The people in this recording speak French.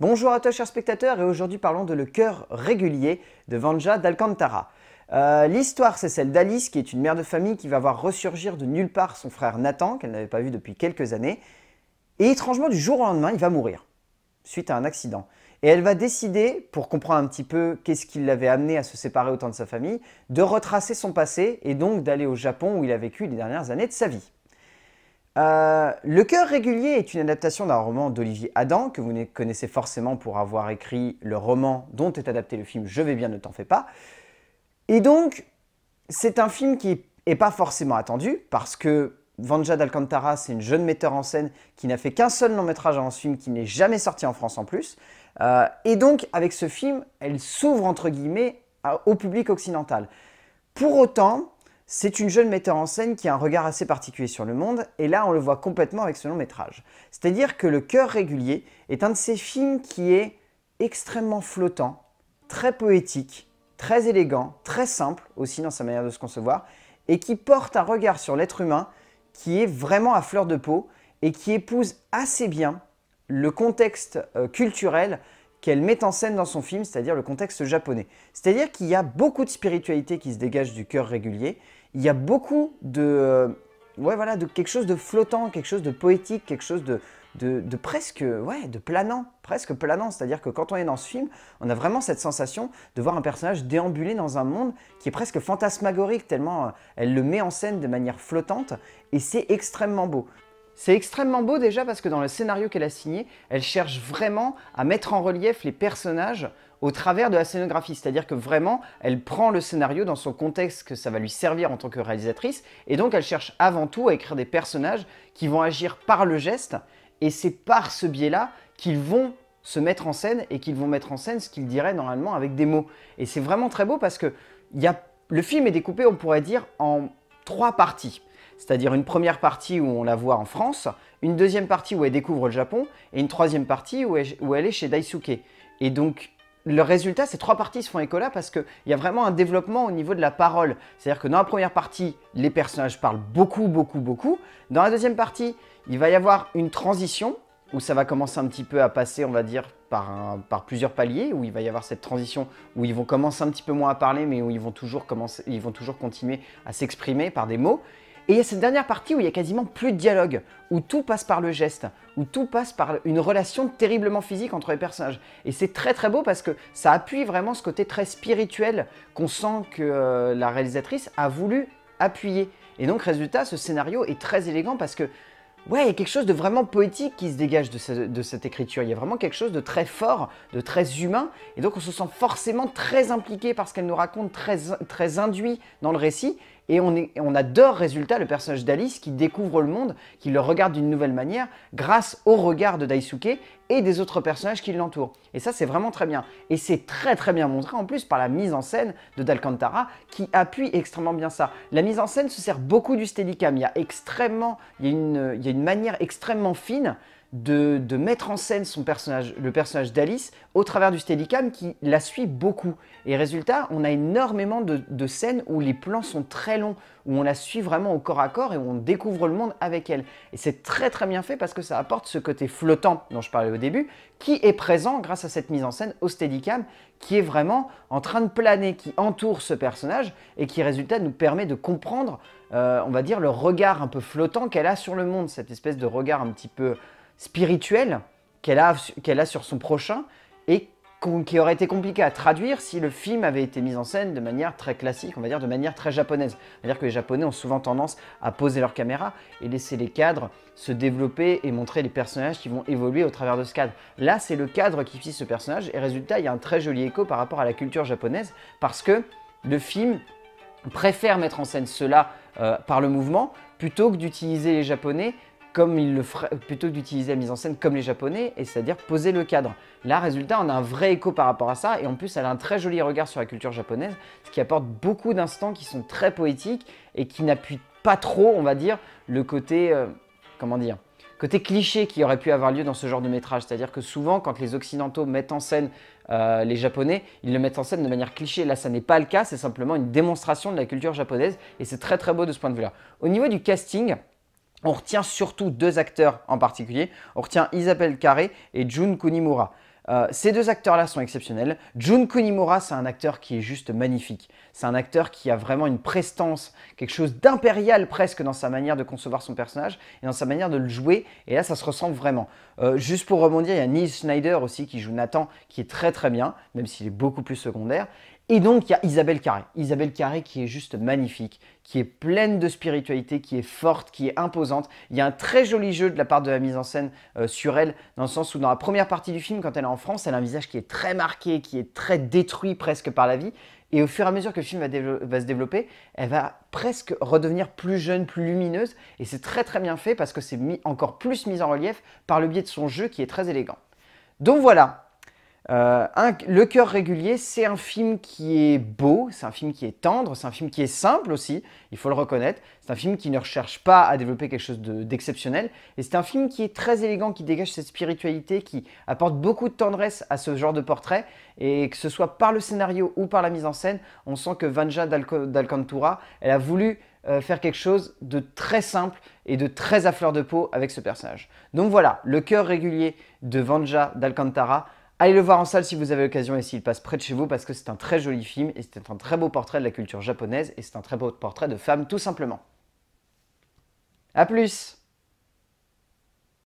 Bonjour à toi chers spectateurs et aujourd'hui parlons de Le cœur régulier de Vanja d'Alcantara. Euh, l'histoire c'est celle d'Alice qui est une mère de famille qui va voir ressurgir de nulle part son frère Nathan qu'elle n'avait pas vu depuis quelques années et étrangement du jour au lendemain il va mourir suite à un accident. Et elle va décider, pour comprendre un petit peu qu'est-ce qui l'avait amené à se séparer autant de sa famille, de retracer son passé et donc d'aller au Japon où il a vécu les dernières années de sa vie. Euh, le cœur régulier est une adaptation d'un roman d'Olivier Adam, que vous connaissez forcément pour avoir écrit le roman dont est adapté le film Je vais bien, ne t'en fais pas. Et donc, c'est un film qui n'est pas forcément attendu, parce que Vanja d'Alcantara, c'est une jeune metteur en scène qui n'a fait qu'un seul long métrage avant ce film, qui n'est jamais sorti en France en plus. Euh, et donc, avec ce film, elle s'ouvre entre guillemets au public occidental. Pour autant, c'est une jeune metteur en scène qui a un regard assez particulier sur le monde, et là on le voit complètement avec ce long métrage. C'est-à-dire que Le Cœur régulier est un de ces films qui est extrêmement flottant, très poétique, très élégant, très simple aussi dans sa manière de se concevoir, et qui porte un regard sur l'être humain qui est vraiment à fleur de peau et qui épouse assez bien le contexte euh, culturel qu'elle met en scène dans son film, c'est-à-dire le contexte japonais. C'est-à-dire qu'il y a beaucoup de spiritualité qui se dégage du cœur régulier il y a beaucoup de, euh, ouais, voilà, de quelque chose de flottant, quelque chose de poétique, quelque chose de, presque, ouais, de planant, presque planant. C'est-à-dire que quand on est dans ce film, on a vraiment cette sensation de voir un personnage déambuler dans un monde qui est presque fantasmagorique, tellement euh, elle le met en scène de manière flottante, et c'est extrêmement beau. C'est extrêmement beau déjà parce que dans le scénario qu'elle a signé, elle cherche vraiment à mettre en relief les personnages au travers de la scénographie, c'est-à-dire que vraiment, elle prend le scénario dans son contexte que ça va lui servir en tant que réalisatrice, et donc elle cherche avant tout à écrire des personnages qui vont agir par le geste, et c'est par ce biais-là qu'ils vont se mettre en scène et qu'ils vont mettre en scène ce qu'ils diraient normalement avec des mots. Et c'est vraiment très beau parce que y a... le film est découpé, on pourrait dire, en trois parties. C'est-à-dire une première partie où on la voit en France, une deuxième partie où elle découvre le Japon, et une troisième partie où elle, où elle est chez Daisuke. Et donc le résultat, ces trois parties se font écho là parce qu'il y a vraiment un développement au niveau de la parole. C'est-à-dire que dans la première partie, les personnages parlent beaucoup, beaucoup, beaucoup. Dans la deuxième partie, il va y avoir une transition où ça va commencer un petit peu à passer, on va dire, par, par plusieurs paliers, où il va y avoir cette transition où ils vont commencer un petit peu moins à parler, mais où ils vont toujours, ils vont toujours continuer à s'exprimer par des mots. Et il y a cette dernière partie où il y a quasiment plus de dialogue, où tout passe par le geste, où tout passe par une relation terriblement physique entre les personnages. Et c'est très très beau parce que ça appuie vraiment ce côté très spirituel qu'on sent que euh, la réalisatrice a voulu appuyer. Et donc résultat, ce scénario est très élégant parce que Ouais, il y a quelque chose de vraiment poétique qui se dégage de, cette écriture. Il y a vraiment quelque chose de très fort, de très humain. Et donc, on se sent forcément très impliqué parce qu'elle nous raconte, très, très induit dans le récit. Et on, adore résultat le personnage d'Alice qui découvre le monde, qui le regarde d'une nouvelle manière grâce au regard de Daisuke et des autres personnages qui l'entourent. Et ça, c'est vraiment très bien. Et c'est très très bien montré en plus par la mise en scène de Dalcantara qui appuie extrêmement bien ça. La mise en scène se sert beaucoup du Steadicam. Il y a extrêmement, il y a une manière extrêmement fine de, mettre en scène son personnage, le personnage d'Alice au travers du Steadicam qui la suit beaucoup. Et résultat, on a énormément de, scènes où les plans sont très longs, où on la suit vraiment au corps à corps et où on découvre le monde avec elle. Et c'est très très bien fait parce que ça apporte ce côté flottant dont je parlais au début, qui est présent grâce à cette mise en scène au Steadicam, qui est vraiment en train de planer, qui entoure ce personnage et qui résultat nous permet de comprendre, euh, on va dire, le regard un peu flottant qu'elle a sur le monde, cette espèce de regard un petit peu spirituelle qu'elle a, sur son prochain et qui aurait été compliqué à traduire si le film avait été mis en scène de manière très classique, on va dire de manière très japonaise. C'est-à-dire que les Japonais ont souvent tendance à poser leur caméra et laisser les cadres se développer et montrer les personnages qui vont évoluer au travers de ce cadre. Là, c'est le cadre qui fixe ce personnage et résultat, il y a un très joli écho par rapport à la culture japonaise parce que le film préfère mettre en scène cela euh, par le mouvement plutôt que d'utiliser les Japonais comme il le ferait, plutôt que d'utiliser la mise en scène comme les japonais, et c'est-à-dire poser le cadre. Là, résultat, on a un vrai écho par rapport à ça, et en plus, elle a un très joli regard sur la culture japonaise, ce qui apporte beaucoup d'instants qui sont très poétiques et qui n'appuient pas trop, on va dire, le côté, euh, comment dire, côté cliché qui aurait pu avoir lieu dans ce genre de métrage. C'est-à-dire que souvent, quand les Occidentaux mettent en scène euh, les Japonais, ils le mettent en scène de manière cliché. Là, ça n'est pas le cas, c'est simplement une démonstration de la culture japonaise, et c'est très très beau de ce point de vue-là. Au niveau du casting, on retient surtout deux acteurs en particulier. On retient Isabelle Carré et Jun Kunimura. Euh, ces deux acteurs-là sont exceptionnels. Jun Kunimura, c'est un acteur qui est juste magnifique. C'est un acteur qui a vraiment une prestance, quelque chose d'impérial presque dans sa manière de concevoir son personnage et dans sa manière de le jouer. Et là, ça se ressemble vraiment. Euh, juste pour rebondir, il y a Neil Schneider aussi qui joue Nathan, qui est très très bien, même s'il est beaucoup plus secondaire. Et donc, il y a Isabelle Carré. Isabelle Carré qui est juste magnifique, qui est pleine de spiritualité, qui est forte, qui est imposante. Il y a un très joli jeu de la part de la mise en scène euh, sur elle, dans le sens où dans la première partie du film, quand elle est en France, elle a un visage qui est très marqué, qui est très détruit presque par la vie. Et au fur et à mesure que le film va, va, se développer, elle va presque redevenir plus jeune, plus lumineuse. Et c'est très très bien fait parce que c'est encore plus mis en relief par le biais de son jeu qui est très élégant. Donc voilà, euh, le cœur régulier, c'est un film qui est beau, c'est un film qui est tendre, c'est un film qui est simple aussi, il faut le reconnaître. C'est un film qui ne recherche pas à développer quelque chose d'exceptionnel. et c'est un film qui est très élégant, qui dégage cette spiritualité, qui apporte beaucoup de tendresse à ce genre de portrait. Et que ce soit par le scénario ou par la mise en scène, on sent que Vanja d'Alcantura, elle a voulu euh, faire quelque chose de très simple et de très à fleur de peau avec ce personnage. Donc voilà, le cœur régulier de Vanja d'Alcantara Allez le voir en salle si vous avez l'occasion et s'il passe près de chez vous parce que c'est un très joli film et c'est un très beau portrait de la culture japonaise et c'est un très beau portrait de femme tout simplement. A plus